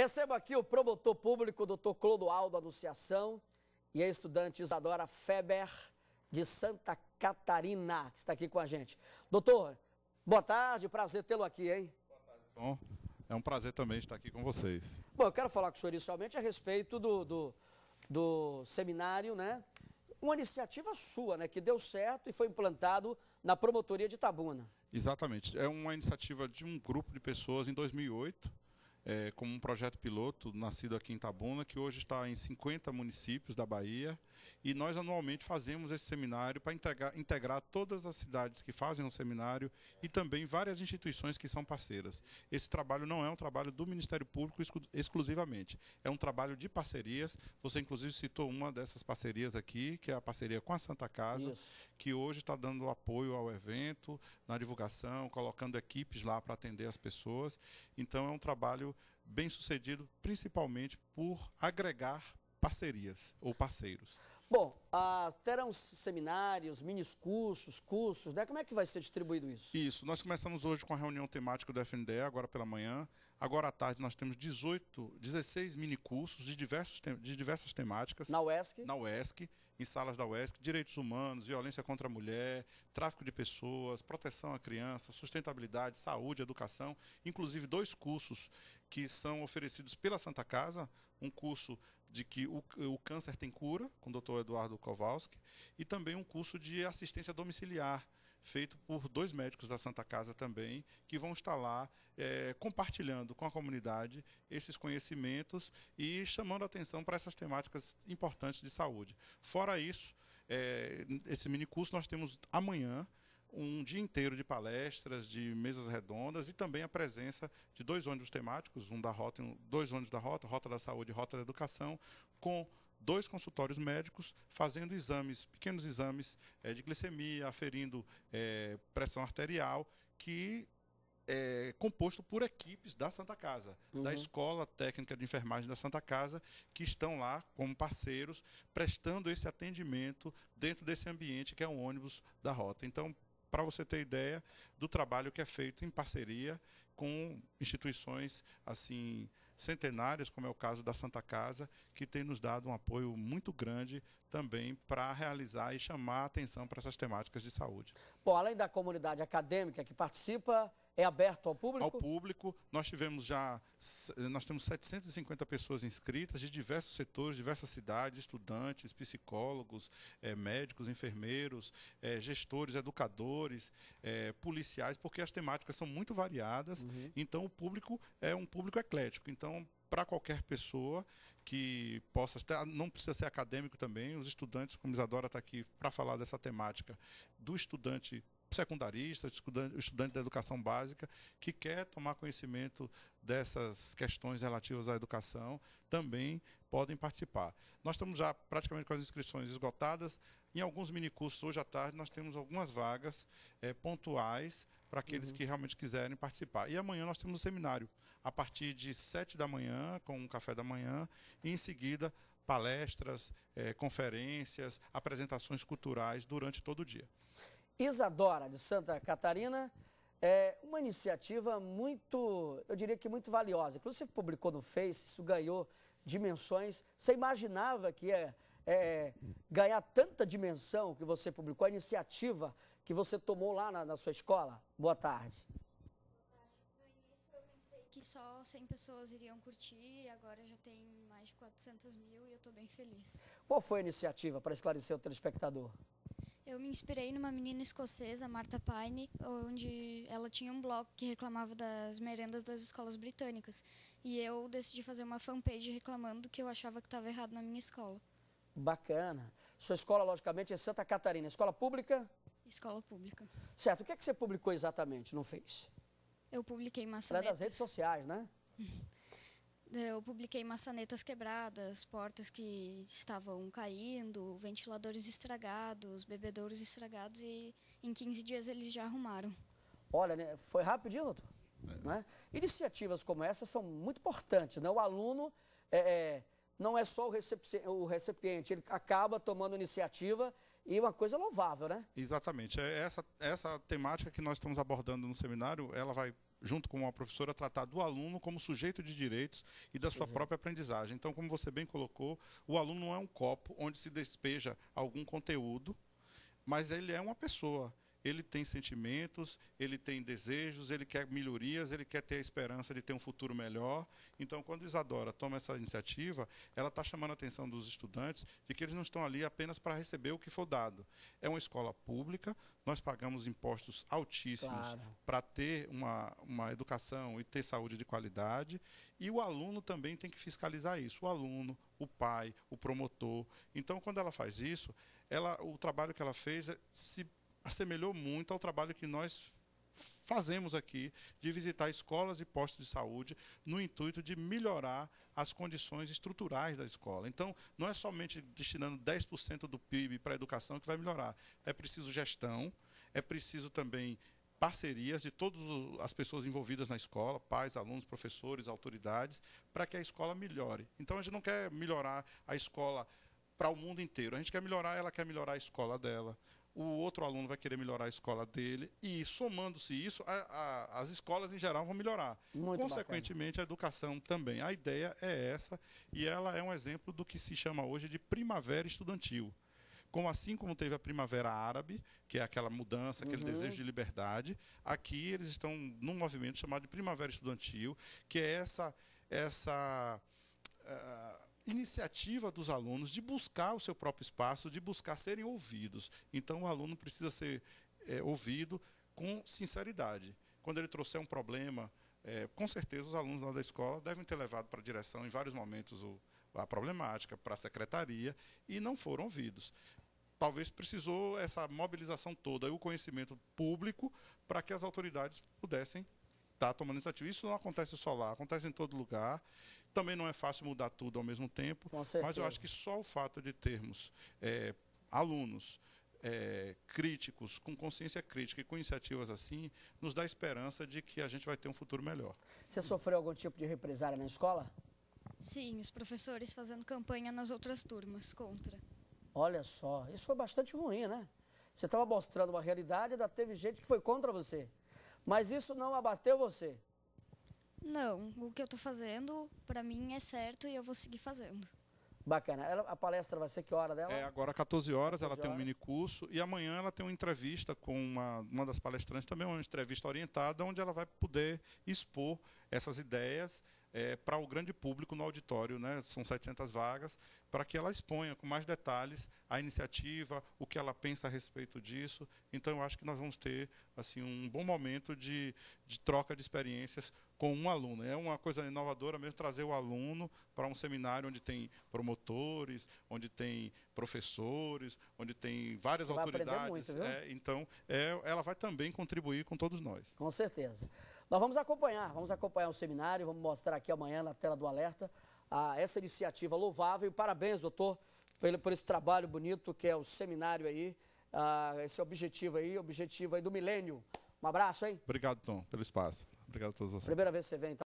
Recebo aqui o promotor público, doutor Clodoaldo Anunciação, e a estudante Isadora Feber, de Santa Catarina, que está aqui com a gente. Doutor, boa tarde, prazer tê-lo aqui, hein? Boa tarde, Tom. É um prazer também estar aqui com vocês. Bom, eu quero falar com o senhor inicialmente a respeito do, do, do seminário, né? Uma iniciativa sua, né? Que deu certo e foi implantado na promotoria de Tabuna. Exatamente. É uma iniciativa de um grupo de pessoas em 2008 é, como um projeto piloto nascido aqui em Tabuna, que hoje está em 50 municípios da Bahia. E nós anualmente fazemos esse seminário para integrar, integrar, todas as cidades que fazem o seminário e também várias instituições que são parceiras. Esse trabalho não é um trabalho do Ministério Público exclu exclusivamente, é um trabalho de parcerias. Você, inclusive, citou uma dessas parcerias aqui, que é a parceria com a Santa Casa, Isso. que hoje está dando apoio ao evento, na divulgação, colocando equipes lá para atender as pessoas. Então, é um trabalho bem sucedido principalmente por agregar parcerias ou parceiros. Bom, ah, terão seminários, minis cursos, cursos, né? Como é que vai ser distribuído isso? Isso, nós começamos hoje com a reunião temática do FNDE, agora pela manhã. Agora à tarde nós temos 18, 16 cursos de, diversos, de diversas temáticas. Na UESC? Na UESC, em salas da UESC, direitos humanos, violência contra a mulher, tráfico de pessoas, proteção à criança, sustentabilidade, saúde, educação. Inclusive dois cursos que são oferecidos pela Santa Casa, um curso de que o, o câncer tem cura, com o Dr. Eduardo Kowalski, e também um curso de assistência domiciliar, feito por dois médicos da Santa Casa também, que vão estar lá é, compartilhando com a comunidade esses conhecimentos e chamando atenção para essas temáticas importantes de saúde. Fora isso, é, esse mini curso nós temos amanhã, um dia inteiro de palestras, de mesas redondas e também a presença de dois ônibus temáticos, um da rota, dois ônibus da rota, rota da saúde, e rota da educação, com dois consultórios médicos fazendo exames, pequenos exames é, de glicemia, aferindo é, pressão arterial, que eh, é composto por equipes da Santa Casa, uhum. da Escola Técnica de Enfermagem da Santa Casa, que estão lá como parceiros, prestando esse atendimento dentro desse ambiente que é o ônibus da rota. Então, para você ter ideia do trabalho que é feito em parceria com instituições assim centenárias, como é o caso da Santa Casa, que tem nos dado um apoio muito grande também para realizar e chamar a atenção para essas temáticas de saúde. Bom, além da comunidade acadêmica que participa, é aberto ao público? Ao público. Nós tivemos já, nós temos 750 pessoas inscritas de diversos setores, diversas cidades, estudantes, psicólogos, é, médicos, enfermeiros, é, gestores, educadores, é, policiais, porque as temáticas são muito variadas. Uhum. Então o público é um público eclético. Então para qualquer pessoa que possa ah, não precisa ser acadêmico também, os estudantes, como Isadora está aqui para falar dessa temática, do estudante secundarista, estudante, da educação básica, que quer tomar conhecimento dessas questões relativas à educação, também podem participar. Nós estamos já praticamente com as inscrições esgotadas. Em alguns minicursos, hoje à tarde, nós temos algumas vagas é, pontuais para aqueles uhum. que realmente quiserem participar. E amanhã nós temos um seminário, a partir de sete da manhã, com um café da manhã, e em seguida palestras, eh, conferências, apresentações culturais durante todo o dia. Isadora, de Santa Catarina, é uma iniciativa muito, eu diria que muito valiosa. Inclusive publicou no Face, isso ganhou dimensões. Você imaginava que ia é, ganhar tanta dimensão que você publicou, a iniciativa que você tomou lá na, na sua escola? Boa tarde. Que só 100 pessoas iriam curtir, agora já tem mais de 400 mil e eu estou bem feliz. Qual foi a iniciativa para esclarecer o telespectador? Eu me inspirei numa menina escocesa, Martha Pine, onde ela tinha um blog que reclamava das merendas das escolas britânicas. E eu decidi fazer uma fanpage reclamando que eu achava que estava errado na minha escola. Bacana. Sua escola, logicamente, é Santa Catarina. Escola pública? Escola pública. Certo. O que é que você publicou exatamente, não fez? Eu publiquei maçanetas. Através das redes sociais, né? É, eu publiquei maçanetas quebradas, portas que estavam caindo, ventiladores estragados, bebedouros estragados e em 15 dias eles já arrumaram. Olha, né? foi rapidinho, doutor? É. Né? Iniciativas como essa são muito importantes. Né? O aluno é, é não é só o, recep o recipiente, ele acaba tomando iniciativa e uma coisa louvável, né? Exatamente. É, essa, essa temática que nós estamos abordando no seminário, ela vai junto com uma professora, tratar do aluno como sujeito de direitos e da sua uhum. própria aprendizagem. Então, como você bem colocou, o aluno não é um copo onde se despeja algum conteúdo, mas ele é uma pessoa ele tem sentimentos, ele tem desejos, ele quer melhorias, ele quer ter a esperança de ter um futuro melhor. Então, quando Isadora toma essa iniciativa, ela está chamando a atenção dos estudantes de que eles não estão ali apenas para receber o que for dado. É uma escola pública, nós pagamos impostos altíssimos claro. para ter uma, uma educação e ter saúde de qualidade, e o aluno também tem que fiscalizar isso. O aluno, o pai, o promotor. Então, quando ela faz isso, ela, o trabalho que ela fez é se assemelhou muito ao trabalho que nós fazemos aqui de visitar escolas e postos de saúde no intuito de melhorar as condições estruturais da escola. Então, não é somente destinando 10% do PIB para a educação que vai melhorar. É preciso gestão, é preciso também parcerias de todas as pessoas envolvidas na escola, pais, alunos, professores, autoridades, para que a escola melhore. Então, a gente não quer melhorar a escola para o mundo inteiro. A gente quer melhorar, ela quer melhorar a escola dela, o outro aluno vai querer melhorar a escola dele, e somando-se isso, a, a, as escolas em geral vão melhorar. Muito Consequentemente, bacana. a educação também. A ideia é essa, e ela é um exemplo do que se chama hoje de primavera estudantil. Como assim como teve a primavera árabe, que é aquela mudança, aquele uhum. desejo de liberdade, aqui eles estão num movimento chamado de primavera estudantil, que é essa essa uh, iniciativa dos alunos de buscar o seu próprio espaço, de buscar serem ouvidos. Então, o aluno precisa ser é, ouvido com sinceridade. Quando ele trouxer um problema, é, com certeza os alunos lá da escola devem ter levado para a direção, em vários momentos, o, a problemática, para a secretaria, e não foram ouvidos. Talvez precisou essa mobilização toda e o conhecimento público para que as autoridades pudessem está tomando iniciativa. Isso não acontece só lá, acontece em todo lugar. Também não é fácil mudar tudo ao mesmo tempo, mas eu acho que só o fato de termos é, alunos é, críticos, com consciência crítica e com iniciativas assim, nos dá esperança de que a gente vai ter um futuro melhor. Você sofreu algum tipo de represária na escola? Sim, os professores fazendo campanha nas outras turmas contra. Olha só, isso foi bastante ruim, né? Você estava mostrando uma realidade, ainda teve gente que foi contra você. Mas isso não abateu você? Não, o que eu estou fazendo, para mim, é certo e eu vou seguir fazendo. Bacana. Ela, a palestra vai ser que hora dela? É, agora 14 horas, 14 ela horas. tem um mini curso e amanhã ela tem uma entrevista com uma, uma das palestrantes, também uma entrevista orientada, onde ela vai poder expor essas ideias é, para o grande público no auditório, né? são 700 vagas, para que ela exponha com mais detalhes a iniciativa, o que ela pensa a respeito disso. Então, eu acho que nós vamos ter assim um bom momento de, de troca de experiências com um aluno. É uma coisa inovadora mesmo trazer o aluno para um seminário onde tem promotores, onde tem professores, onde tem várias vai autoridades. Muito, é, então, é, ela vai também contribuir com todos nós. Com certeza. Nós vamos acompanhar, vamos acompanhar o seminário, vamos mostrar aqui amanhã na tela do Alerta a, essa iniciativa louvável. Parabéns, doutor, por, por esse trabalho bonito que é o seminário aí, a, ah, esse é objetivo aí, objetivo aí do milênio. Um abraço, hein? Obrigado, Tom, pelo espaço. Obrigado a todos vocês. Primeira vez que você vem, então.